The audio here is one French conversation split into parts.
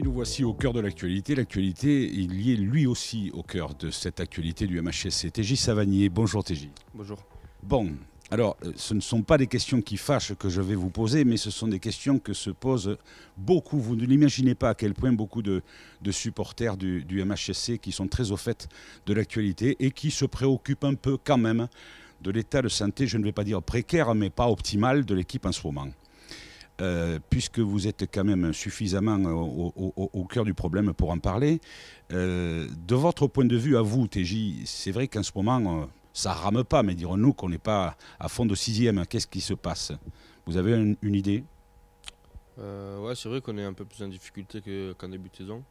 nous voici au cœur de l'actualité. L'actualité, il y est lui aussi au cœur de cette actualité du MHSC. TJ Savanier, bonjour TJ. Bonjour. Bon, alors euh, ce ne sont pas des questions qui fâchent que je vais vous poser, mais ce sont des questions que se posent beaucoup. Vous ne l'imaginez pas à quel point beaucoup de, supporters du, du MHSC qui sont très au fait de l'actualité et qui se préoccupent un peu quand même de l'état de santé, je ne vais pas dire précaire, mais pas optimal de l'équipe en ce moment. Euh, puisque vous êtes quand même suffisamment euh, au, cœur du problème pour en parler, euh, de votre point de vue à vous, TJ, c'est vrai qu'en ce moment, ça rame pas, mais dirons-nous qu'on n'est pas à fond de sixième, qu'est-ce qui se passe Vous avez une idée Ouais, c'est vrai qu'on est un peu plus en difficulté qu'en début de saison.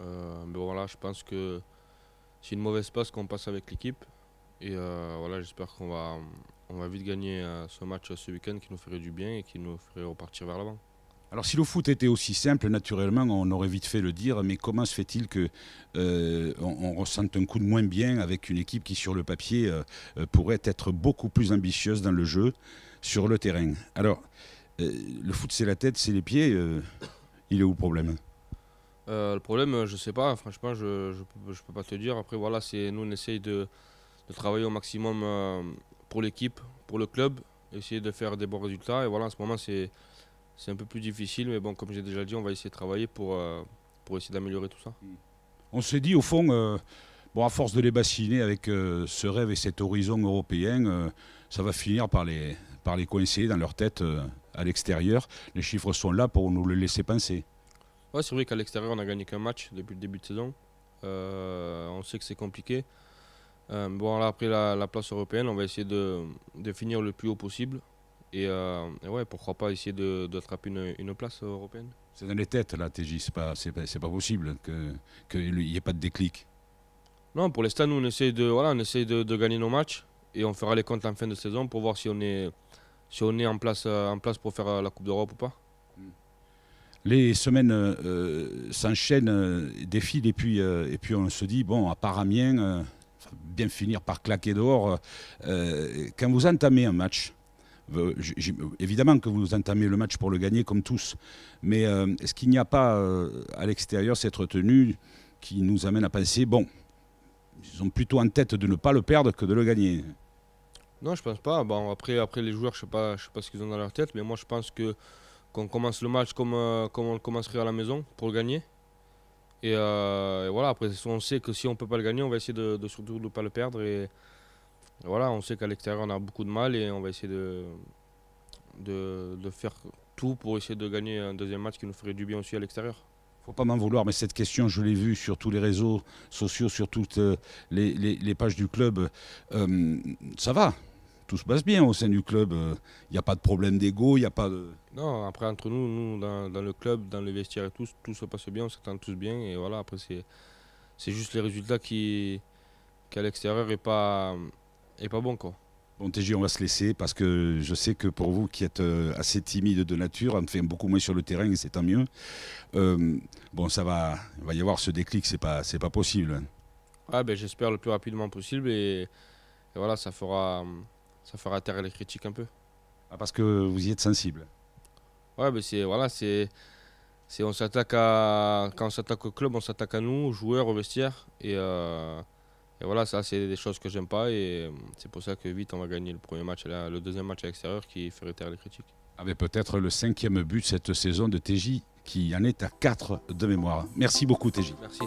mais voilà, je pense que c'est une mauvaise passe qu'on passe avec l'équipe. Et voilà, j'espère qu'on va, on va vite gagner euh, ce match ce week-end qui nous ferait du bien et qui nous ferait repartir vers l'avant. Alors si le foot était aussi simple, naturellement, on aurait vite fait le dire, mais comment se fait-il qu'on euh, on, ressente un coup de moins bien avec une équipe qui, sur le papier, euh, pourrait être beaucoup plus ambitieuse dans le jeu, sur le terrain Alors, le foot, c'est la tête, c'est les pieds. il est où le problème Le problème, je ne sais pas. Franchement, je ne peux pas te dire. Après, voilà, c'est nous, on essaye de travailler au maximum pour l'équipe, pour le club, essayer de faire des bons résultats. Et voilà, en ce moment, c'est un peu plus difficile, mais bon, comme j'ai déjà dit, on va essayer de travailler pour, euh, pour essayer d'améliorer tout ça. Mm. On s'est dit, au fond, euh, bon, à force de les bassiner avec euh, ce rêve et cet horizon européen, ça va finir par les, par les coincer dans leur tête à l'extérieur. Les chiffres sont là pour nous le laisser penser. c'est vrai qu'à l'extérieur, on a gagné qu'un match depuis le début de saison. on sait que c'est compliqué. Euh, bon, après la, place européenne, on va essayer de, finir le plus haut possible. Et, euh, pourquoi pas essayer d'attraper une, place européenne C'est dans les têtes, là, TJ. C'est pas, pas, possible qu'il n'y ait pas de déclic. Non, pour l'instant, nous, on essaie, de, on essaie de, gagner nos matchs. Et on fera les comptes en fin de saison pour voir si on est, si on est en, place, euh, en place pour faire la Coupe d'Europe ou pas. Hmm. Les semaines s'enchaînent, défilent, et puis, et puis on se dit, bon, à part Amiens bien finir par claquer dehors. Euh, euh, quand vous entamez un match, euh, évidemment que vous entamez le match pour le gagner comme tous, mais est-ce qu'il n'y a pas à l'extérieur cette retenue qui nous amène à penser, bon, ils ont plutôt en tête de ne pas le perdre que de le gagner non, je ne pense pas. Bon, après, après les joueurs, je sais sais pas ce qu'ils ont dans leur tête, mais moi je pense que qu'on commence le match comme, on le commencerait à la maison pour le gagner. Euh, et, voilà, après, on sait que si on peut pas le gagner, on va essayer de, surtout ne pas le perdre. Et voilà, on sait qu'à l'extérieur, on a beaucoup de mal et on va essayer de, de, faire tout pour essayer de gagner un deuxième match qui nous ferait du bien aussi à l'extérieur. Faut pas m'en vouloir, mais cette question, je l'ai vue sur tous les réseaux sociaux, sur toutes euh, les, pages du club. Euh, ça va, tout se passe bien au sein du club. Il euh, n'y a pas de problème d'ego, il n'y a pas de. Non, après, entre nous, nous dans, le club, dans le vestiaire et tout, tout se passe bien, on s'entend tous bien. Et voilà, après, c'est, juste les résultats qui, à l'extérieur, n'est pas, est pas bon. Quoi. Bon, TJ, on va se laisser parce que je sais que pour vous qui êtes euh, assez timide de nature, on fait beaucoup moins sur le terrain et c'est tant mieux. Euh, bon, ça va, il va y avoir ce déclic, c'est pas, c'est pas possible. Ouais, ah, ben, j'espère le plus rapidement possible et voilà, ça fera ça fera taire les critiques un peu. Ah, parce que vous y êtes sensible. Ouais, mais c'est voilà, c'est on s'attaque à quand on s'attaque au club, on s'attaque à nous, aux joueurs, au vestiaire et, euh, voilà, ça c'est des choses que j'aime pas et euh, c'est pour ça que vite on va gagner le premier match le deuxième match à l'extérieur qui ferait taire les critiques. Avec peut-être le cinquième but cette saison de TJ qui en est à 4 de mémoire. Merci beaucoup TJ. Merci.